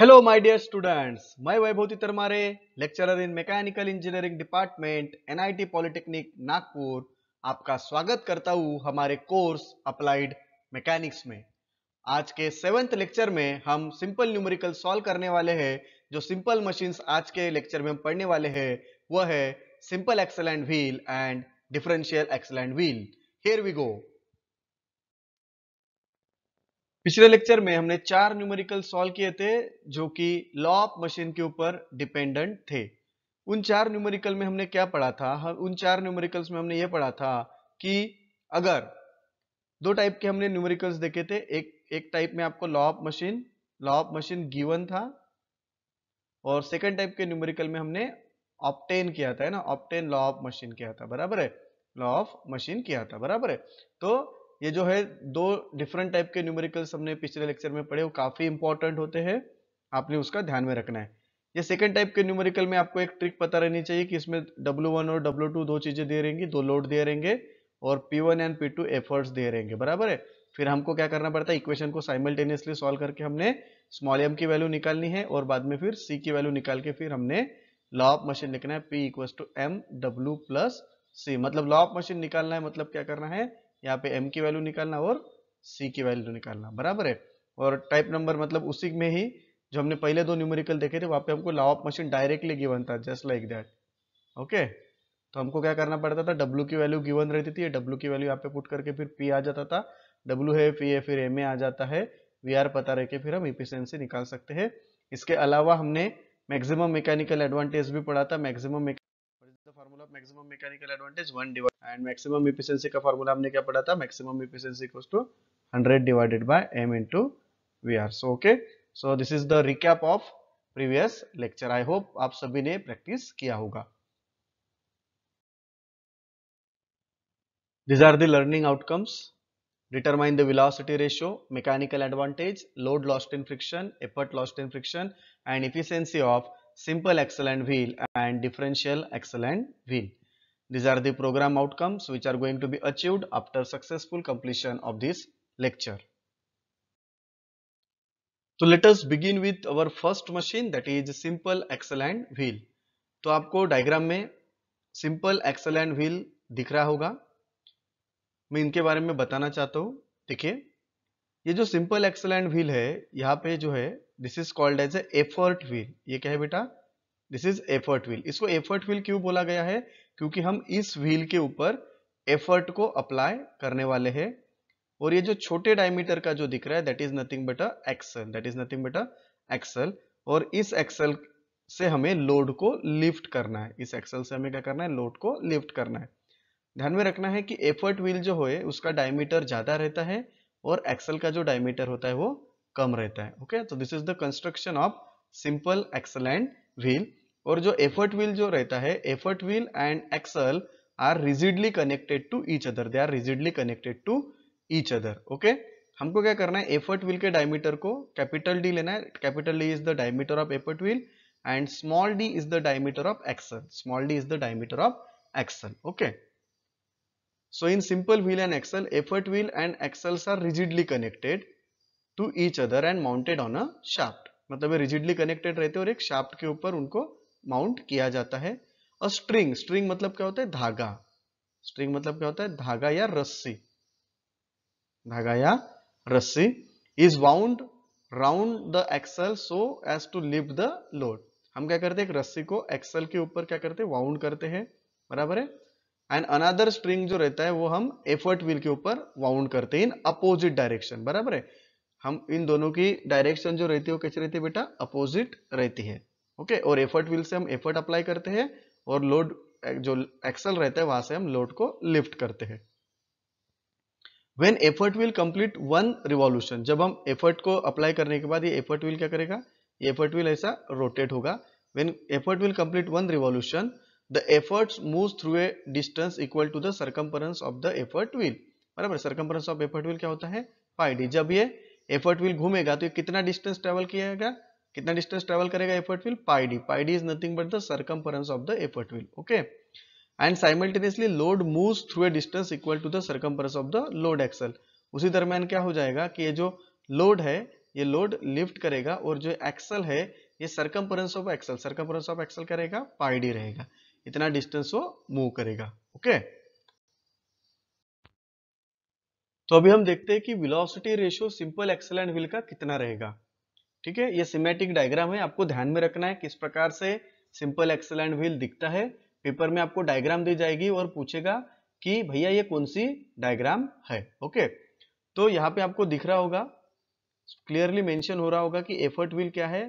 Hello my dear students मैं Vaibhuti Tarmare lecturer in mechanical engineering department NIT polytechnic Nagpur आपका स्वागत करता हूँ हमारे कोर्स अप्लाइड मैकेनिक्स में आज के सेवेंथ लेक्चर में हम सिंपल न्यूमेरिकल सॉल्व करने वाले हैं जो सिंपल मशीन्स आज के लेक्चर में हम पढ़ने वाले हैं वह है simple excellent wheel and differential excellent wheel here we go पिछले लेक्चर में हमने चार न्यूमेरिकल सॉल्व किए थे जो कि लॉ ऑफ मशीन के ऊपर डिपेंडेंट थे उन चार न्यूमेरिकल में हमने क्या पढ़ा था हम उन चार न्यूमेरिकल्स में हमने ये पढ़ा था कि अगर दो टाइप के हमने न्यूमेरिकल्स देखे थे एक एक टाइप में आपको law of machine law of machine given था और सेकंड टाइप के न्यूमेरिकल में हमने ऑप्टेन किया था है ना ऑप्टेन लॉ ऑफ मशीन किया था बराबर है लॉ ऑफ मशीन किया था बराबर है तो ये जो है दो डिफरेंट टाइप के न्यूमेरिकल्स हमने पिछले लेक्चर में पढ़े वो काफ़ी इंपॉर्टेंट होते हैं आपने उसका ध्यान में रखना है ये सेकेंड टाइप के न्यूमेरिकल में आपको एक ट्रिक पता रहनी चाहिए कि इसमें डब्ल्यू वन और डब्ल्यू टू दो चीज़ें दे रहेंगी दो लोड दे रहेंगे और P one and P two efforts दे रहेंगे बराबर है फिर हमको क्या करना पड़ता है इक्वेशन को साइमल्टेनियसली सॉल्व करके हमने स्मॉल एम की वैल्यू निकालनी है और बाद में फिर सी की वैल्यू निकाल के फिर हमने लॉ ऑफ मशीन लिखना है P equals to M W plus C मतलब लॉ ऑफ मशीन निकालना है मतलब क्या करना है यहाँ पे एम की वैल्यू निकालना और सी की वैल्यू निकालना बराबर है और टाइप नंबर मतलब उसी में ही जो हमने पहले दो न्यूमेरिकल देखे थे वहाँ पे हमको लॉ मशीन डायरेक्टली गिवन था जस्ट लाइक दैट ओके तो हमको क्या करना पड़ता था डब्ल्यू की वैल्यू गिवन रहती थी डब्ल्यू की वैल्यू यहाँ पे पुट करके फिर पी आ जाता था डब्ल्यू है पी है फिर एम ए आ जाता है वी आर पता रह के फिर हम इफिशियंसी निकाल सकते हैं इसके अलावा हमने मैक्सिमम मैकेनिकल एडवांटेज भी पढ़ा था maximum the formula of maximum mechanical advantage one divide and maximum efficiency का फार्मूला हमने क्या पढ़ा था maximum efficiency equals to 100 divided by m into vr so okay so this is the recap of previous lecture I hope आप सभी ने practice किया होगा these are the learning outcomes determine the velocity ratio mechanical advantage load lost in friction effort lost in friction and efficiency of simple excellent wheel and differential excellent wheel. These are the program outcomes which are going to be achieved after successful completion of this lecture. तो let us begin with our first machine that is simple axle and wheel तो आपको diagram में simple axle and wheel दिख रहा होगा मैं इनके बारे में बताना चाहता हूँ देखिए ये जो सिंपल एक्सल एंड व्हील है यहाँ पे जो है this is called as effort wheel ये क्या है बेटा दिस इज एफर्ट व्हील इसको एफर्ट व्हील क्यों बोला गया है क्योंकि हम इस व्हील के ऊपर एफर्ट को अप्लाई करने वाले हैं और ये जो छोटे डायमीटर का जो दिख रहा है that is nothing but a axle that is nothing but a axle और इस एक्सल से हमें लोड को लिफ्ट करना है इस एक्सल से हमें क्या करना है लोड को लिफ्ट करना है ध्यान में रखना है कि एफर्ट व्हील जो हो उसका डायमीटर ज्यादा रहता है और एक्सल का जो डायमीटर होता है वो कम रहता है ओके तो this is the construction of simple axle and wheel और जो एफर्ट व्हील जो रहता है effort wheel and axle are rigidly connected to each other they are rigidly connected to each other okay हमको क्या करना है एफर्ट व्हील के डायमीटर को कैपिटल डी लेना है capital D is the diameter of effort wheel and small D is the diameter of axle small D is the diameter of axle okay so in simple wheel and axle effort wheel and axles are rigidly connected to each other and mounted on a shaft मतलब rigidly connected रहते हैं और एक shaft के ऊपर उनको mount किया जाता है और स्ट्रिंग स्ट्रिंग मतलब क्या होता है धागा स्ट्रिंग मतलब क्या होता है धागा या रस्सी धागा या रस्सी is wound round the axle so as to lift the load हम क्या करते हैं एक रस्सी को एक्सल के ऊपर क्या करते हैं वाउंड करते हैं बराबर है एंड अनादर स्ट्रिंग जो रहता है वो हम एफर्ट व्हील के ऊपर वाउंड करते हैं इन अपोजिट डायरेक्शन बराबर है हम इन दोनों की डायरेक्शन जो रहती है वो कैसे रहती है बेटा अपोजिट रहती है ओके okay? और एफर्ट व्हील से हम एफर्ट अप्लाई करते हैं और लोड जो एक्सल रहता है वहां से हम लोड को लिफ्ट करते हैं when effort will complete one revolution जब हम एफर्ट को अप्लाई करने के बाद ये एफर्ट विल क्या करेगा ये एफर्ट विल ऐसा रोटेट होगा when effort will complete one revolution the efforts move through a distance equal to the circumference of the effort wheel बराबर सर्कम्फरेंस ऑफ एफर्ट व्हील क्या होता है फाइव जब ये एफर्ट विल घूमेगा तो ये कितना डिस्टेंस ट्रेवल किएगा कितना डिस्टेंस ट्रेवल करेगा effort wheel pi D pi D is nothing but the circum of the effort wheel okay and simultaneously load move through a distance equal to the circum of the load axle उसी दरमियान क्या हो जाएगा कि ये जो load है ये लोड लिफ्ट करेगा और जो एक्सल है ये circum of axle circum of axle करेगा पाईडी रहेगा इतना डिस्टेंस वो मूव करेगा ओके okay? तो अभी हम देखते हैं कि velocity ratio simple excellent and wheel का कितना रहेगा ठीक है ये सिमेटिक डायग्राम है आपको ध्यान में रखना है किस प्रकार से सिंपल एक्सलेंट एंड व्हील दिखता है पेपर में आपको डायग्राम दी जाएगी और पूछेगा कि भैया ये कौन सी डायग्राम है ओके तो यहाँ पे आपको दिख रहा होगा क्लियरली मेंशन हो रहा होगा कि एफर्ट व्हील क्या है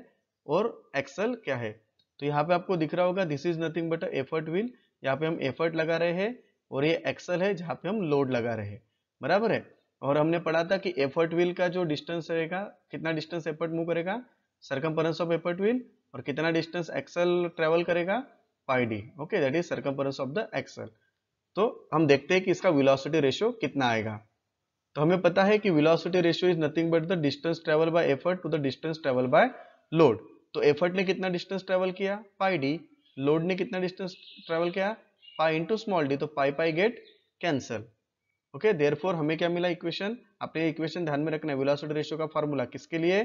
और एक्सल क्या है तो यहाँ पे आपको दिख रहा होगा this is nothing but effort wheel यहाँ पे हम एफर्ट लगा रहे हैं और ये एक्सल है जहाँ पे हम लोड लगा रहे हैं बराबर है और हमने पढ़ा था कि एफर्ट व्हील का जो डिस्टेंस रहेगा कितना डिस्टेंस एफर्ट मूव करेगा सरकम ऑफ एफर्ट व्हील और कितना डिस्टेंस एक्सल ट्रेवल करेगा pi D okay that is circum of the axle तो हम देखते हैं कि इसका विलोसिटी रेशियो कितना आएगा तो हमें पता है कि velocity ratio is nothing but the distance travel by effort to the distance travel by load तो एफर्ट ने कितना डिस्टेंस ट्रेवल किया पाई डी लोड ने कितना डिस्टेंस ट्रेवल किया पाई इंटू स्मॉल डी तो pi pi get cancel okay therefore हमें क्या मिला इक्वेशन आपने इक्वेशन ध्यान में रखना है वेलोसिटी रेशियो का फॉर्मूला किसके लिए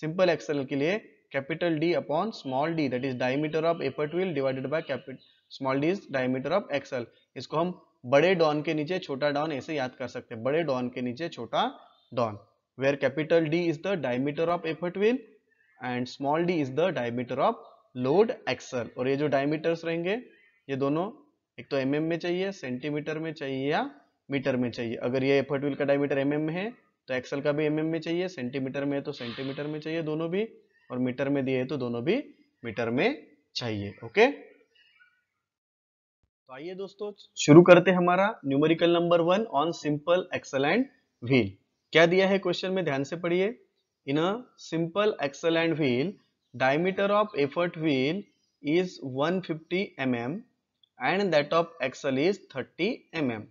सिंपल एक्सल के लिए capital D upon small D that is diameter of effort wheel divided by small D is diameter of axle इसको हम बड़े डॉन के नीचे छोटा डॉन ऐसे याद कर सकते हैं बड़े डॉन के नीचे छोटा डॉन where capital D is the diameter of effort wheel and small D is the diameter of load axle और ये जो डायमीटर्स रहेंगे ये दोनों एक तो एम mm में चाहिए सेंटीमीटर में चाहिए या मीटर में चाहिए अगर ये एफर्ट व्हील का डायमीटर एम mm में है तो एक्सल का भी एम mm में चाहिए सेंटीमीटर में है तो सेंटीमीटर में चाहिए दोनों भी और मीटर में दिए तो दोनों भी मीटर में चाहिए ओके तो आइए दोस्तों शुरू करते हमारा numerical number one on simple axle and wheel क्या दिया है क्वेश्चन में ध्यान से पढ़िए in a simple axle and wheel diameter of effort wheel is 150 mm and that of axle is 30 mm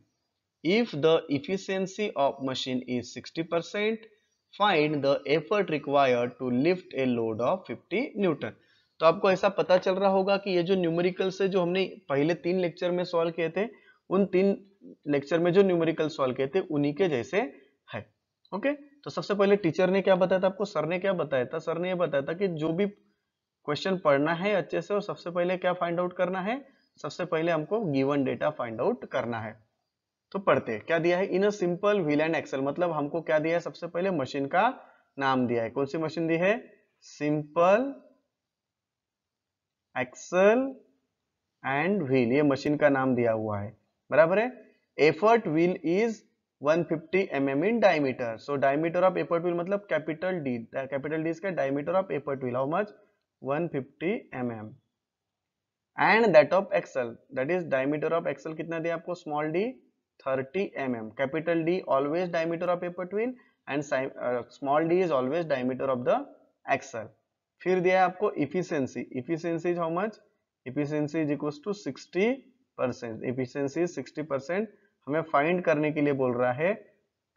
If the efficiency of machine is 60%, find the effort required to lift a load of 50 Newton. तो आपको ऐसा पता चल रहा होगा कि ये जो न्यूमेरिकल से जो हमने पहले तीन लेक्चर में सॉल्व किए थे उन तीन लेक्चर में जो न्यूमेरिकल सॉल्व किए थे उन्हीं के जैसे है ओके तो सबसे पहले टीचर ने क्या बताया था आपको सर ने क्या बताया था सर ने ये बताया था कि जो भी क्वेश्चन पढ़ना है अच्छे से और सबसे पहले क्या फाइंड आउट करना है सबसे पहले हमको गिवन डेटा फाइंड आउट करना है तो पढ़ते हैं क्या दिया है in a simple wheel and axle मतलब हमको क्या दिया है सबसे पहले मशीन का नाम दिया है कौन सी मशीन दी है सिंपल एक्सेल एंड व्हील ये मशीन का नाम दिया हुआ है बराबर है effort wheel is 150 fifty M M in diameter so diameter of effort wheel मतलब कैपिटल डी कैपिटल डी इसका diameter of effort wheel how much 150 fifty M M and that of axle that is diameter of axle कितना दिया आपको small D 30 mm capital d always diameter of paper twin and uh, small d is always diameter of the axle फिर दिया है आपको efficiency efficiency is how much efficiency is equal to 60 percent efficiency is 60 percent हमें find करने के लिए बोल रहा है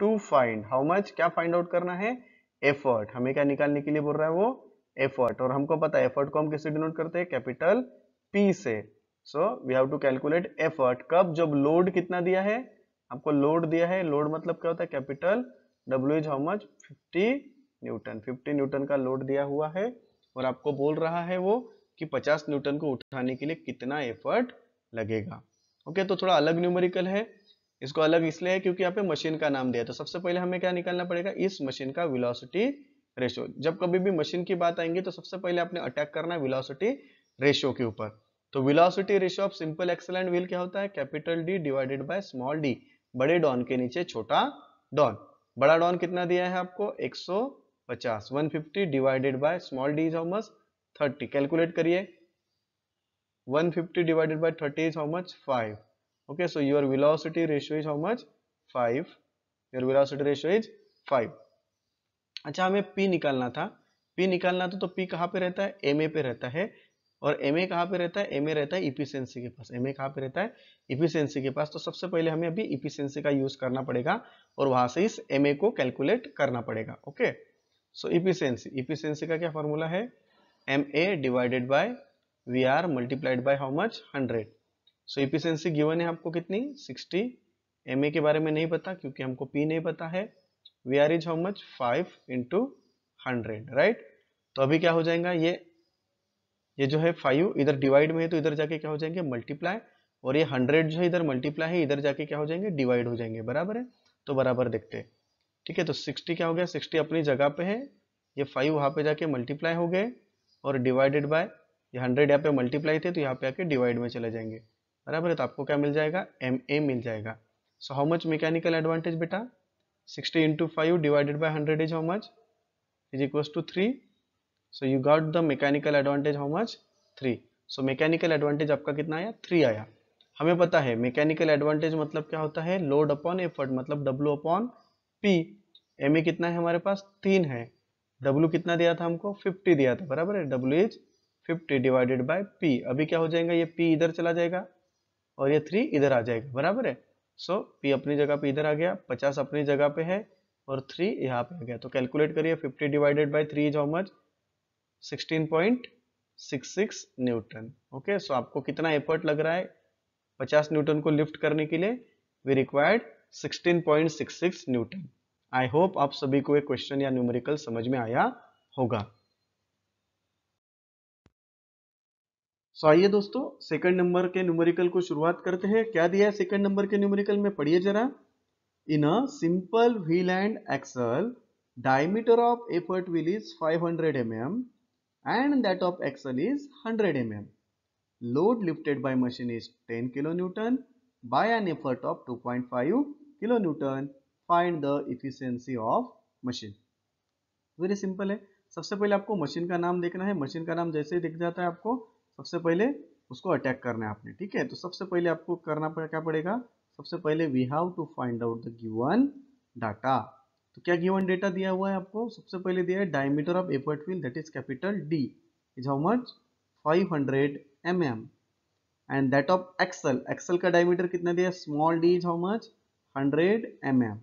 टू फाइंड हाउ मच क्या फाइंड आउट करना है एफर्ट हमें क्या निकालने के लिए बोल रहा है वो एफर्ट और हमको पता है एफर्ट को हम किससे डिनोट करते हैं कैपिटल पी से so we have to calculate effort कब जब लोड कितना दिया है आपको लोड दिया है लोड मतलब क्या होता है capital W is how much 50 newton 50 newton का लोड दिया हुआ है और आपको बोल रहा है वो कि 50 न्यूटन को उठाने के लिए कितना एफर्ट लगेगा ओके okay, तो थोड़ा अलग न्यूमेरिकल है इसको अलग इसलिए है क्योंकि यहाँ पे मशीन का नाम दिया तो सबसे पहले हमें क्या निकालना पड़ेगा इस मशीन का विलोसिटी रेशो जब कभी भी मशीन की बात आएंगी तो सबसे पहले आपने अटैक करना है विलोसिटी रेशो के ऊपर तो velocity ratio of simple axle and wheel क्या होता है capital D divided by small D बड़े डॉन के नीचे छोटा डॉन बड़ा डॉन कितना दिया है आपको 150 150 divided by small D is how much 30 calculate करिए 150 divided by 30 is how much 5 okay so your velocity ratio is how much 5 your velocity ratio is 5 अच्छा हमें p निकालना था p निकालना था तो p कहां पे रहता है ma पे रहता है और एम ए कहाँ पे रहता है एम ए रहता है इफिशियंसी के पास एम ए कहाँ पे रहता है इफिशियंसी के पास तो सबसे पहले हमें अभी इफिशियंसी का यूज करना पड़ेगा और वहां से इस एम ए को कैलकुलेट करना पड़ेगा ओके सो इफिशियंसी इफिशियंसी का क्या फॉर्मूला है M A divided by V R multiplied by how much hundred so efficiency given है आपको कितनी सिक्सटी एम ए के बारे में नहीं पता क्योंकि हमको पी नहीं पता है V R is how much five into hundred right तो अभी क्या हो जाएगा ये ये जो है फाइव इधर डिवाइड में है तो इधर जाके क्या हो जाएंगे मल्टीप्लाई और ये हंड्रेड जो है इधर मल्टीप्लाई है इधर जाके क्या हो जाएंगे डिवाइड हो जाएंगे बराबर है तो बराबर देखते ठीक है तो सिक्सटी क्या हो गया सिक्सटी अपनी जगह पे है ये फाइव वहाँ पे जाके मल्टीप्लाई हो गए और डिवाइडेड बाय ये हंड्रेड यहाँ पे मल्टीप्लाई थे तो यहाँ पे आके डिवाइड में चले जाएंगे बराबर है तो आपको क्या मिल जाएगा एम ए मिल जाएगा so how much mechanical advantage बेटा sixty into five divided by hundred is how much is equals to three so you got the mechanical advantage how much three so mechanical advantage आपका कितना आया three आया हमें पता है mechanical advantage मतलब क्या होता है लोड अपॉन एफर्ट मतलब W upon P M A कितना है हमारे पास तीन है डब्ल्यू कितना दिया था हमको फिफ्टी दिया था बराबर है W is fifty divided by P अभी क्या हो जाएगा ये पी इधर चला जाएगा और ये थ्री इधर आ जाएगा बराबर है सो so, पी अपनी जगह पे इधर आ गया पचास अपनी जगह पे है और थ्री यहाँ पे आ गया तो कैलकुलेट करिए fifty divided by three is how much 16.66 newton okay so आपको कितना एफर्ट लग रहा है 50 न्यूटन को लिफ्ट करने के लिए we required 16.66 newton I hope आप सभी को एक क्वेश्चन या न्यूमेरिकल समझ में आया होगा सो आइए दोस्तों सेकंड नंबर के न्यूमेरिकल को शुरुआत करते हैं क्या दिया है सेकंड नंबर के न्यूमेरिकल में पढ़िए जरा in a simple wheel and axle diameter of effort wheel is 500 mm and that of axle is 100 mm. Load lifted by machine is 10 kN by an effort of 2.5 kN. Find the efficiency of machine. Very simple है सबसे पहले आपको machine का नाम देखना है machine का नाम जैसे ही दिख जाता है आपको सबसे पहले उसको अटैक करना है आपने ठीक है तो सबसे पहले आपको करना पड़े क्या पड़ेगा सबसे पहले we have to find out the given data तो क्या गिवन डेटा दिया हुआ है आपको सबसे पहले दिया है diameter of effort wheel that is capital D is how much 500 hundred M M and that of axle axle का डायमीटर कितना दिया है small D is how much 100 M M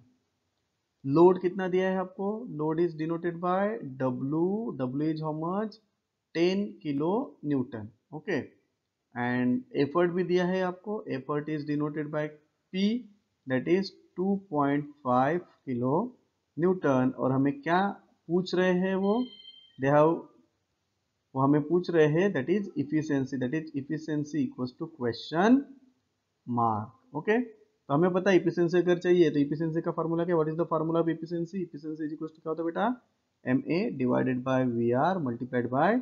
load कितना दिया है आपको load is denoted by W W is how much 10 kilo newton okay and effort भी दिया है आपको effort is denoted by P that is 2.5 kilo Newton और हमें क्या पूछ रहे हैं वो दे हैव वो हमें पूछ रहे हैं that is efficiency that is efficiency equals to question mark okay तो हमें पता है इफिशियंसी अगर चाहिए तो इफिशियंसी का फॉर्मूला क्या what is the formula of efficiency efficiency is equals to क्या होता है बेटा M A divided by V R multiplied by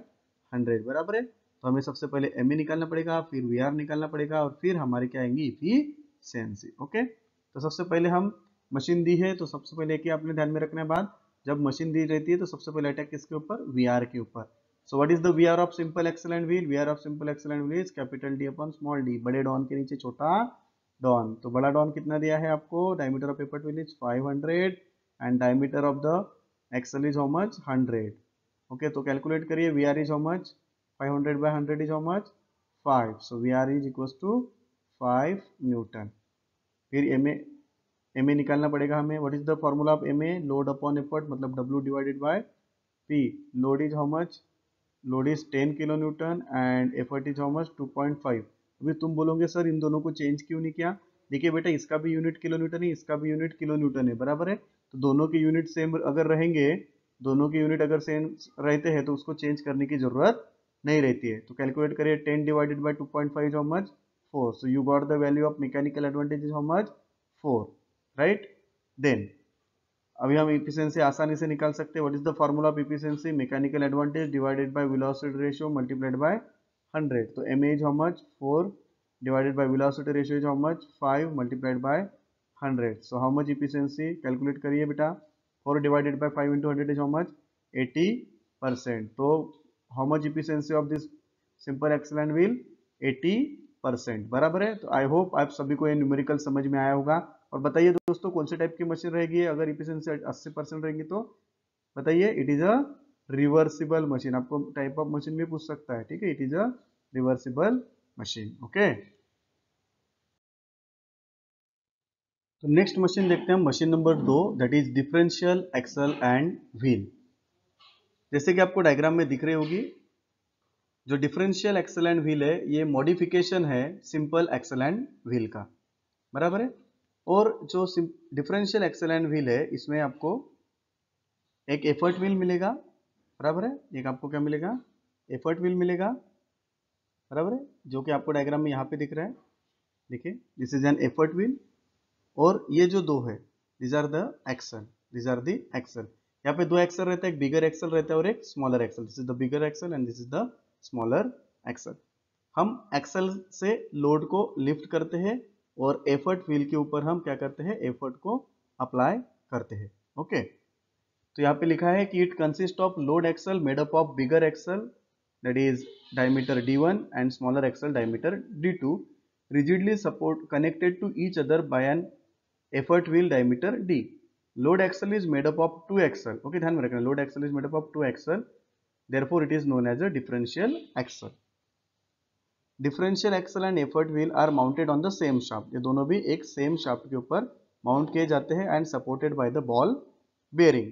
hundred बराबर है तो हमें सबसे पहले एम ए निकालना पड़ेगा फिर वी आर निकालना पड़ेगा और फिर हमारे क्या आएंगी इफिशियंसी ओके तो सबसे पहले हम मशीन दी है तो सबसे पहले कि आपने ध्यान में रखने बाद जब मशीन दी रहती है तो सबसे पहले अटैक किसके ऊपर वी आर के ऊपर so what is the V R of simple excellent wheel V R of simple excellent wheel is capital D upon small D बड़े डॉन के नीचे छोटा डॉन तो बड़ा डॉन कितना दिया है आपको diameter of effort wheel is 500 and diameter of the axle is how much hundred okay तो कैलकुलेट करिए V R is how much 500 by 100 is how much 5 तो so vr is equals to 5 newton फिर ma M A निकालना पड़ेगा हमें what is the formula of M A load upon effort मतलब W divided by P load is how much load is ten kilo newton and effort is how much two point five अभी तुम बोलोगे sir इन दोनों को change क्यों नहीं किया देखिए बेटा इसका भी यूनिट किलो न्यूटन है इसका भी यूनिट किलो न्यूटन है बराबर है तो दोनों के यूनिट सेम अगर रहेंगे दोनों के यूनिट अगर सेम रहते हैं तो उसको चेंज करने की जरूरत नहीं रहती है तो कैलकुलेट करिए ten divided by two point five how much four so you got the value of mechanical advantage how much four right then अभी हम इफिशियंसी आसानी से निकाल सकते हैं what is the formula of efficiency mechanical advantage divided by velocity ratio multiplied by 100 तो M is how much 4 divided by velocity ratio is how much 5 multiplied by 100 so how much efficiency calculate करिए बेटा 4 divided by 5 into 100 is how much 80 तो how much efficiency of this simple excellent wheel 80 percent बराबर है तो आई hope आप सभी को ये न्यूमेरिकल समझ में आया होगा और बताइए दोस्तों कौन से टाइप की मशीन रहेगी अगर इफिशियंसी अस्सी परसेंट रहेगी तो बताइए it is a reversible machine आपको टाइप ऑफ मशीन भी पूछ सकता है ठीक है it is a reversible machine okay तो नेक्स्ट मशीन देखते हैं मशीन नंबर दो that is differential axle and wheel जैसे कि आपको डायग्राम में दिख रही होगी जो डिफरेंशियल एक्सल एंड व्हील है ये मॉडिफिकेशन है सिंपल एक्सल एंड व्हील का बराबर है और जो डिफरेंशियल एक्सेलेंट व्हील है इसमें आपको एक एफर्ट व्हील मिलेगा बराबर है एक आपको क्या मिलेगा एफर्ट व्हील मिलेगा बराबर है जो कि आपको डायग्राम में यहाँ पे दिख रहा है देखिए this is an effort wheel और ये जो दो है these are the axle these are the axle यहाँ पे दो एक्सल रहता है एक बिगर एक्सल रहता है और एक smaller axle this is the bigger axle and this is the smaller axle हम एक्सल से लोड को लिफ्ट करते हैं और एफर्ट व्हील के ऊपर हम क्या करते हैं एफर्ट को अप्लाई करते हैं ओके तो यहाँ पे लिखा है कि it consist of load axle made up of bigger axle that is diameter D one and smaller axle diameter D two rigidly support connected to each other by an effort wheel diameter D load axle is made up of two axle okay ध्यान में रखना load axle is made up of two axle there it is known as a differential axle differential axle and effort wheel are mounted on the same shaft ये दोनों भी एक same shaft के ऊपर mount किए जाते हैं and supported by the ball bearing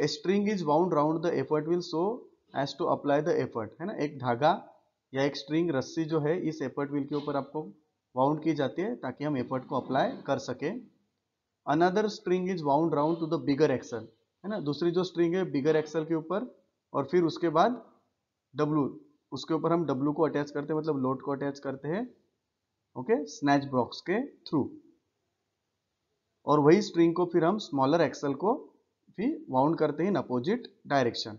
a string is bound round the effort wheel so as to apply the effort है ना एक धागा या एक स्ट्रिंग रस्सी जो है इस एफर्ट व्हील के ऊपर आपको वाउंड की जाती है ताकि हम एफर्ट को अप्लाई कर सकें another string is wound round to the bigger axle है ना दूसरी जो स्ट्रिंग है बिगर एक्सल के ऊपर और फिर उसके बाद डब्लू उसके ऊपर हम W को अटैच करते हैं मतलब लोड को अटैच करते हैं ओके स्नैच ब्रॉक्स के थ्रू और वही स्ट्रिंग को फिर हम स्मॉलर एक्सल को भी वाउंड करते हैं in opposite direction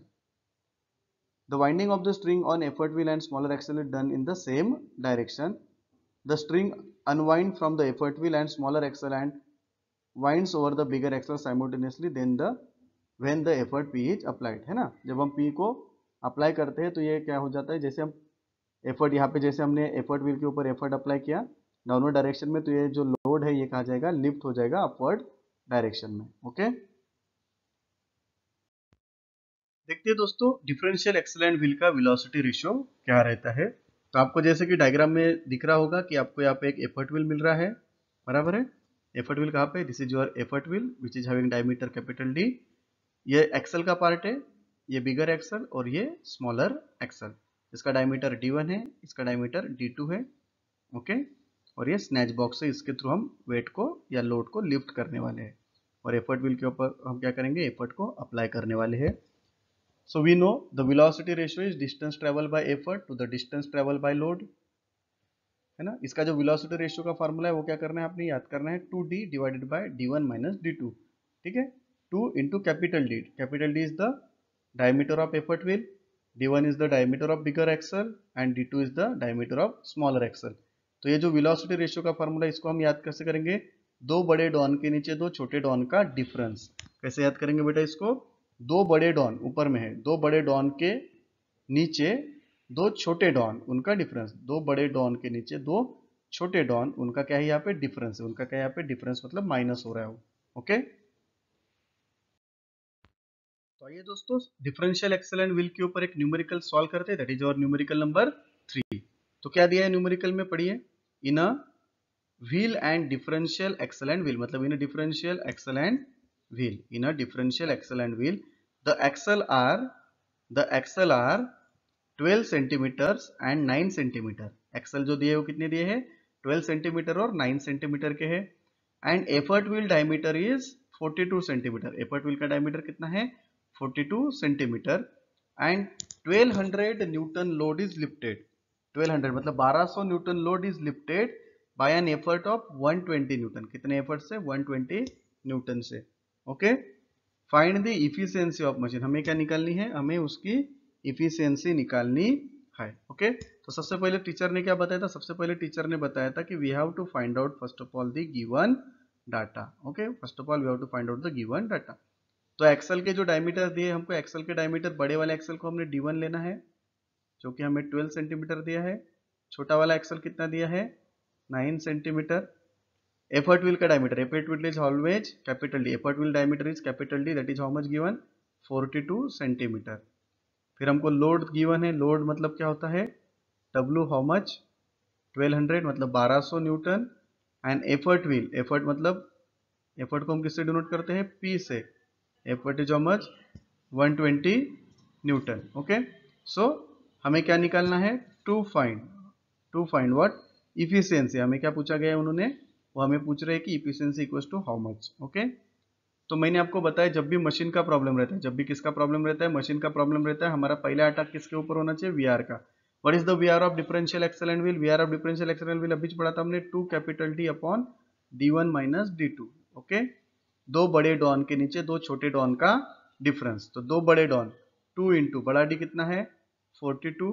the winding of the string on effort wheel and smaller axle is done in the same direction the string unwind from the effort wheel and smaller axle and wind over the bigger axle simultaneously then the when the effort P is applied है ना जब हम P को apply करते हैं तो ये क्या हो जाता है जैसे हम एफर्ट यहाँ पे जैसे हमने एफर्ट व्हील के ऊपर एफर्ट अप्लाई किया डाउनवर्ड डायरेक्शन में तो ये जो लोड है ये कहा जाएगा लिफ्ट हो जाएगा अपवर्ड डायरेक्शन में ओके देखते हैं दोस्तों डिफरेंशियल एक्सलेंट व्हील का विलोसिटी रेशियो क्या रहता है तो आपको जैसे कि डायग्राम में दिख रहा होगा कि आपको यहाँ पे एक एफर्ट व्हील मिल रहा है बराबर है एफर्ट व्हील कहाँ पे this is your effort wheel which is having diameter capital D ये एक्सल का पार्ट है ये बिगर एक्सल और ये स्मॉलर एक्सल इसका डायमीटर डी वन है इसका डायमीटर डी टू है ओके और ये स्नैच बॉक्स है इसके थ्रू हम वेट को या लोड को लिफ्ट करने वाले हैं और एफर्ट व्हील के ऊपर हम क्या करेंगे एफर्ट को अप्लाई करने वाले हैं so we know the velocity ratio is distance travel by effort to the distance travel by load है ना इसका जो velocity रेशियो का फॉर्मूला है वो क्या करना है आपने याद करना है two D divided by D one minus D two ठीक है two into capital D capital D is the diameter of effort wheel d1 is the diameter of bigger axle and d2 is the diameter of smaller axle तो ये जो velocity ratio का formula इसको हम याद कैसे करेंगे दो बड़े डॉन के नीचे दो छोटे डॉन का डिफरेंस कैसे याद करेंगे बेटा इसको दो बड़े डॉन ऊपर में है दो बड़े डॉन के नीचे दो छोटे डॉन उनका डिफरेंस दो बड़े डॉन के नीचे दो छोटे डॉन उनका क्या है यहाँ पे डिफरेंस है उनका क्या यहाँ पे डिफरेंस मतलब माइनस हो रहा है ओके okay? तो आइए दोस्तों डिफरेंशियल एक्सेलेंट विल के ऊपर एक न्यूमेरिकल सॉल्व करते हैं दैट इज और न्यूमेरिकल नंबर थ्री तो क्या दिया है न्यूमेरिकल में पढ़िए in a wheel and differential axle and wheel मतलब in a differential axle and wheel in a differential axle and wheel the axle are the axle are 12 centimetre and 9 centimetre axle जो दिए वो कितने दिए है 12 सेंटीमीटर और 9 सेंटीमीटर के है and effort wheel diameter is 42 centimetre effort wheel का डायमीटर कितना है 42 centimetre and 1200 newton load is lifted 1200 मतलब 1200 newton load is lifted by an effort of 120 newton कितने एफर्ट से 120 न्यूटन से okay find the efficiency of machine हमें क्या निकालनी है हमें उसकी इफिशियंसी निकालनी है ओके तो सबसे पहले टीचर ने क्या बताया था सबसे पहले टीचर ने बताया था कि we have to find out first of all the given data okay first of all we have to find out the given data तो एक्सल के जो डायमीटर दिए हमको एक्सल के डायमीटर बड़े वाले एक्सल को हमने डी लेना है जो कि हमें ट्वेल्व सेंटीमीटर दिया है छोटा वाला एक्सल कितना दिया है नाइन सेंटीमीटर एफर्ट व्हील का diameter effort wheel is always capital D effort wheel diameter is capital D that is how much given 42 centimetre फिर हमको लोड गिवन है लोड मतलब क्या होता है डब्लू हाउ मच 1200 मतलब 1200 newton and effort wheel effort मतलब एफर्ट को हम किससे डिनोट करते हैं पी से F what is how one twenty newton okay so हमें क्या निकालना है to find to find what efficiency हमें क्या पूछा गया है उन्होंने वो हमें पूछ रहे हैं कि efficiency equals to how much okay तो मैंने आपको बताया जब भी मशीन का प्रॉब्लम रहता है जब भी किसका प्रॉब्लम रहता है मशीन का प्रॉब्लम रहता है हमारा पहला अटैक किसके ऊपर होना चाहिए वीआर का what is the V R of differential axle and wheel V R of differential axle and wheel अभी पढ़ा था हमने two capital D upon D one minus D two okay दो बड़े डॉन के नीचे दो छोटे डॉन का डिफरेंस तो दो बड़े डॉन टू इंटू बड़ा डी कितना है फोर्टी टू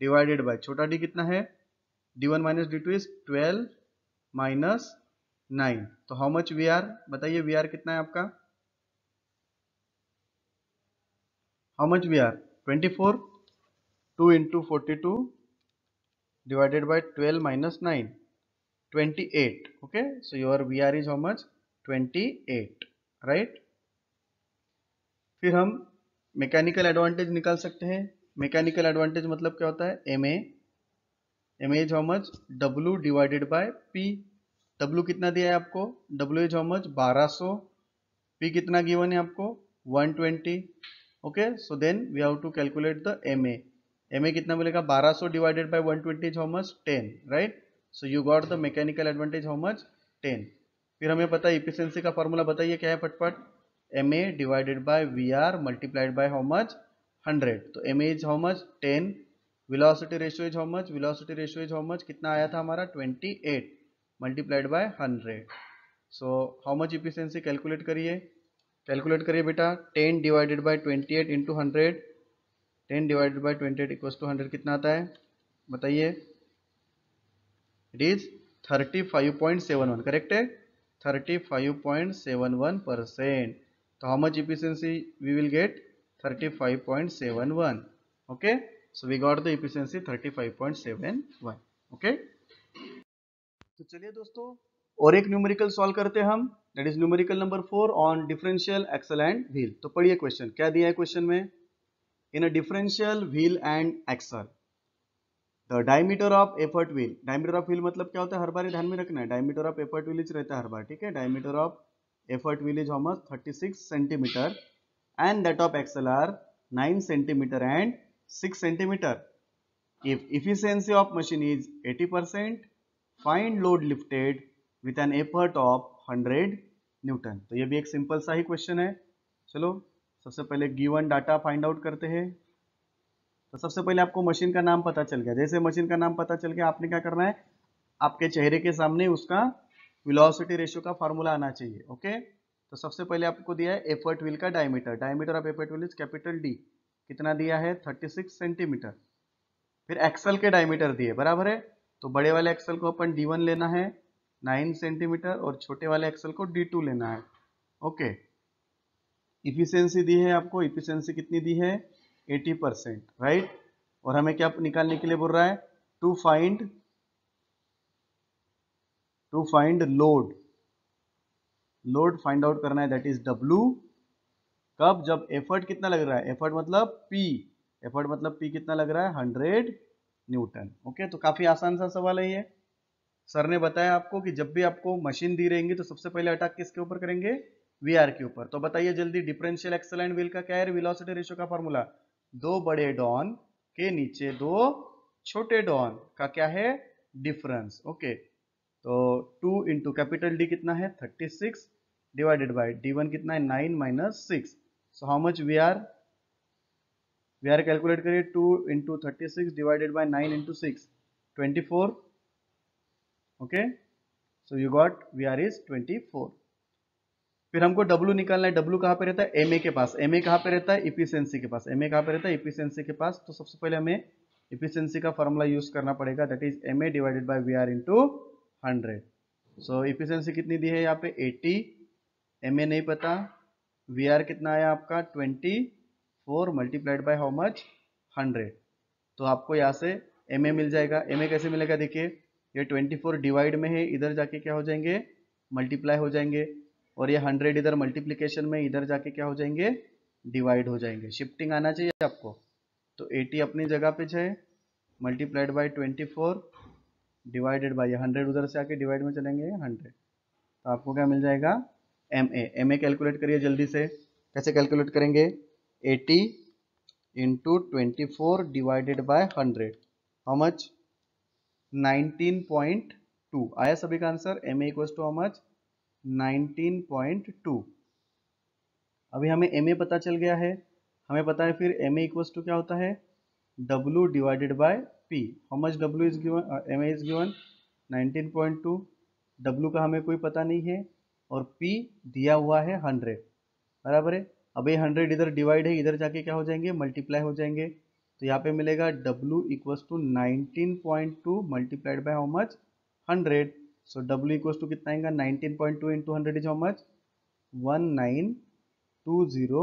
डिवाइडेड बाय छोटा डी कितना है D one minus D two is twelve minus nine तो हाउ मच वी आर बताइए वी आर कितना है आपका how much V R twenty four two into forty two divided twelve minus nine twenty eight okay so your V R is how much 28 right फिर हम mechanical advantage निकाल सकते हैं mechanical advantage मतलब क्या होता है M A M is how much W divided by P W कितना दिया है आपको डब्ल्यू एज हाउ मच बारह सो पी कितना गिवन है आपको one twenty okay so then we have to calculate the M A M A कितना मिलेगा बारह सौ divided by one twenty is how much ten right so you got the mechanical advantage how much ten फिर हमें पता है efficiency का formula बताइए क्या है फटफट M A divided by V R multiplied by how much hundred तो M A is how much ten velocity ratio is how much velocity ratio is how much कितना आया था हमारा twenty eight multiplied by hundred so how much efficiency calculate करिए calculate करिए बेटा ten divided by twenty eight into hundred ten divided by twenty eight equals to hundred कितना आता है बताइए it is thirty five point seven one correct है get thirty five point seven one okay so we got the efficiency thirty five point seven one okay तो चलिए दोस्तों और एक न्यूमेरिकल सॉल्व करते हैं हम that is numerical number four on differential axle and wheel तो पढ़िए क्वेश्चन क्या दिया है क्वेश्चन में in a differential wheel and axle the diameter of effort wheel diameter of wheel मतलब क्या होता है हर बार ध्यान में रखना है डायमीटर ऑफ एफर्ट व्हीलेज रहता है हर बार ठीक है diameter of effort wheel is how thirty six centimetre and that of axle are nine centimetre and six centimetre if efficiency of machine is eighty percent fine load lifted with an effort of hundred newton तो ये भी एक simple सा ही question है चलो सबसे पहले given data find out करते हैं तो सबसे पहले आपको मशीन का नाम पता चल गया जैसे मशीन का नाम पता चल गया आपने क्या करना है आपके चेहरे के सामने उसका विलोसिटी रेशियो का फॉर्मूला आना चाहिए ओके तो सबसे पहले आपको दिया है एफर्ट व्हील का diameter diameter of effort wheel is capital D कितना दिया है 36 सेंटीमीटर फिर एक्सल के डायमीटर दिए बराबर है तो बड़े वाले एक्सल को अपन डी वन लेना है नाइन सेंटीमीटर और छोटे वाले एक्सल को डी टू लेना है ओके इफिशियंसी दी है आपको इफिशियंसी कितनी दी है एटी परसेंट राइट और हमें क्या निकालने के लिए बोल रहा है to find to find load load find out करना है दैट इज डब्ल्यू कब जब एफर्ट कितना लग रहा है एफर्ट मतलब पी एफर्ट मतलब पी कितना लग रहा है हंड्रेड न्यूटन ओके तो काफी आसान सा सवाल है ये सर ने बताया आपको कि जब भी आपको मशीन दी रहेंगी तो सबसे पहले अटैक किसके ऊपर करेंगे वीआर के ऊपर तो बताइए जल्दी डिफरेंशियल एक्सलेंट एंड व्हील का क्या है वेलोसिटी रेशियो का फॉर्मूला दो बड़े डॉन के नीचे दो छोटे डॉन का क्या है डिफरेंस ओके तो टू इंटू कैपिटल डी कितना है thirty six divided by D one कितना है nine minus six so how much V R V R calculate करिए two into thirty six divided by nine into six twenty four okay so you got V R is twenty four फिर हमको W निकालना है W कहाँ पे रहता है MA के पास MA कहाँ पे रहता है इफिशियंसी के पास MA कहाँ पे रहता है इफिशियंसी के पास तो सबसे पहले हमें इफिशियंसी का फॉर्मूला यूज करना पड़ेगा that is M A divided by V R into hundred so efficiency कितनी दी है यहाँ पे 80 एम ए नहीं पता वी आर कितना आया आपका 24 four multiplied by how much hundred तो आपको यहाँ से एम ए मिल जाएगा एम ए कैसे मिलेगा देखिए ये ट्वेंटी डिवाइड में है इधर जाके क्या हो जाएंगे मल्टीप्लाई हो जाएंगे और ये हंड्रेड इधर मल्टीप्लीकेशन में इधर जाके क्या हो जाएंगे डिवाइड हो जाएंगे शिफ्टिंग आना चाहिए आपको तो एटी अपनी जगह पे है multiplied by twenty four divided by hundred उधर से आके डिवाइड में चलेंगे हंड्रेड तो आपको क्या मिल जाएगा M A M A calculate करिए जल्दी से कैसे कैलकुलेट करेंगे eighty into twenty four divided by hundred how much टू आया सभी का answer M equal to how much nineteen point two अभी हमें एम ए पता चल गया है हमें पता है फिर एम ए टू क्या होता है W divided by P how much W is given M A is given nineteen point two W का हमें कोई पता नहीं है और पी दिया हुआ है हंड्रेड बराबर है अब ये हंड्रेड इधर डिवाइड है इधर जाके क्या हो जाएंगे मल्टीप्लाई हो जाएंगे तो यहाँ पे मिलेगा W equals to nineteen point two multiplied by how much hundred so W equals to कितना आएगा nineteen point two into hundred is how much one nine two zero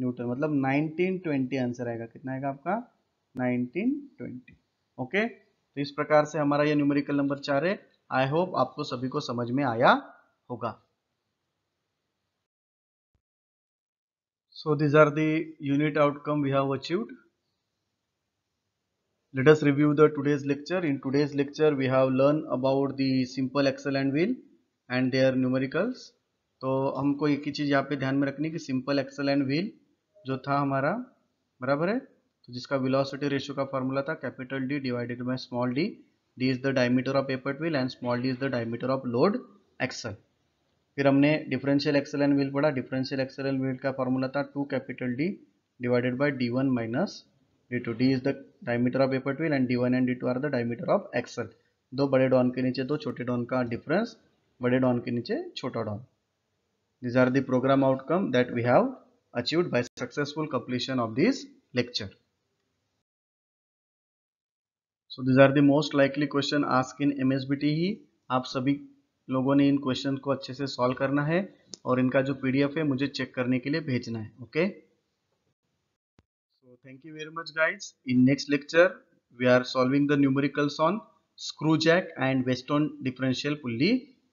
newton मतलब नाइनटीन ट्वेंटी आंसर आएगा कितना आएगा आपका nineteen twenty okay तो इस प्रकार से हमारा ये न्यूमेरिकल नंबर चार है आई होप आपको सभी को समझ में आया होगा so these are the unit outcome we have achieved let us review the today's lecture in today's lecture we have learned about the simple excel and wheel and their numericals तो हमको एक ही चीज़ यहाँ पे ध्यान में रखनी कि सिंपल एक्सेल एंड व्हील जो था हमारा बराबर है तो जिसका वेलोसिटी रेशियो का फॉर्मूला था capital D divided by small D D is the diameter of effort wheel and small D is the diameter of load axle फिर हमने डिफरेंशियल एक्सेल एंड व्हील पढ़ा डिफरेंशियल एक्सेल एंड व्हील का formula था two capital D divided by D one minus d2 d is the diameter of aperture and d1 and d2 are the diameter of axle दो बड़े डॉन के नीचे दो छोटे डॉन का डिफरेंस बड़े डॉन के नीचे छोटा डॉन this are the outcome that we have achieved by successful completion of this lecture so this are the likely question ask in MSBT ही आप सभी लोगों ने इन क्वेश्चन को अच्छे से सॉल्व करना है और इनका जो पीडीएफ है मुझे चेक करने के लिए भेजना है okay okay? thank you very much guys. In next lecture, we are solving the numericals on screw jack and Weston differential pulley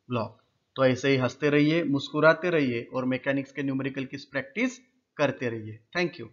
block तो ऐसे ही हंसते रहिए मुस्कुराते रहिए और मैकेनिक्स के न्यूमेरिकल की प्रैक्टिस करते रहिए थैंक यू